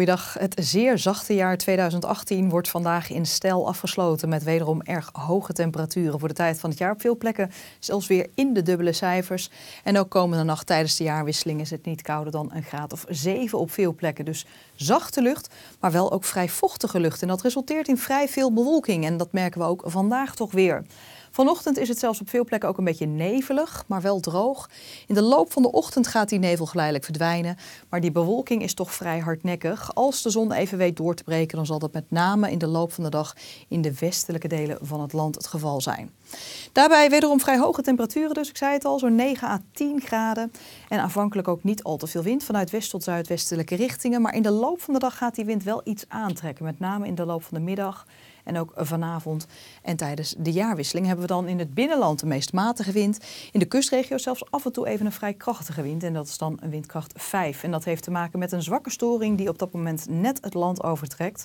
Goeiedag. Het zeer zachte jaar 2018 wordt vandaag in stijl afgesloten met wederom erg hoge temperaturen voor de tijd van het jaar. Op veel plekken zelfs weer in de dubbele cijfers. En ook komende nacht tijdens de jaarwisseling is het niet kouder dan een graad of 7 op veel plekken. Dus zachte lucht, maar wel ook vrij vochtige lucht. En dat resulteert in vrij veel bewolking en dat merken we ook vandaag toch weer. Vanochtend is het zelfs op veel plekken ook een beetje nevelig, maar wel droog. In de loop van de ochtend gaat die nevel geleidelijk verdwijnen. Maar die bewolking is toch vrij hardnekkig. Als de zon even weet door te breken, dan zal dat met name in de loop van de dag in de westelijke delen van het land het geval zijn. Daarbij wederom vrij hoge temperaturen, dus ik zei het al, zo'n 9 à 10 graden. En aanvankelijk ook niet al te veel wind vanuit west tot zuidwestelijke richtingen. Maar in de loop van de dag gaat die wind wel iets aantrekken, met name in de loop van de middag en ook vanavond en tijdens de jaarwisseling hebben we dan in het binnenland de meest matige wind. In de kustregio zelfs af en toe even een vrij krachtige wind. En dat is dan een windkracht 5. En dat heeft te maken met een zwakke storing die op dat moment net het land overtrekt.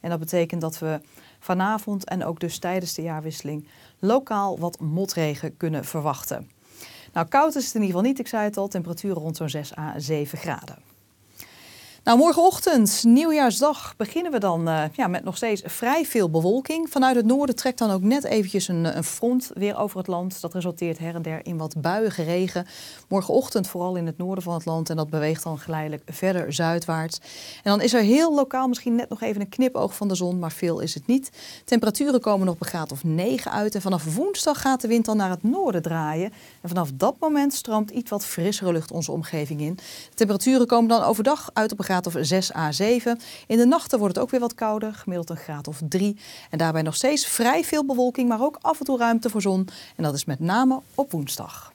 En dat betekent dat we vanavond en ook dus tijdens de jaarwisseling lokaal wat motregen kunnen verwachten. Nou, koud is het in ieder geval niet, ik zei het al, temperaturen rond zo'n 6 à 7 graden. Nou, morgenochtend, nieuwjaarsdag, beginnen we dan eh, ja, met nog steeds vrij veel bewolking. Vanuit het noorden trekt dan ook net eventjes een, eh, een, front weer over het land. Dat resulteert her en der in wat buiige regen. Morgenochtend vooral in het noorden van het land en dat beweegt dan geleidelijk verder zuidwaarts. En dan is er heel lokaal misschien net nog even een knipoog van de zon, maar veel is het niet. Temperaturen komen nog op graad of 9 uit en vanaf woensdag gaat de wind dan naar het noorden draaien. En vanaf dat moment stroomt iets wat frissere lucht onze omgeving in. De temperaturen komen dan overdag uit op een graad of 6 a 7. In de nachten wordt het ook weer wat kouder, gemiddeld een graad of 3. En daarbij nog steeds vrij veel bewolking, maar ook af en toe ruimte voor zon. En dat is met name op woensdag.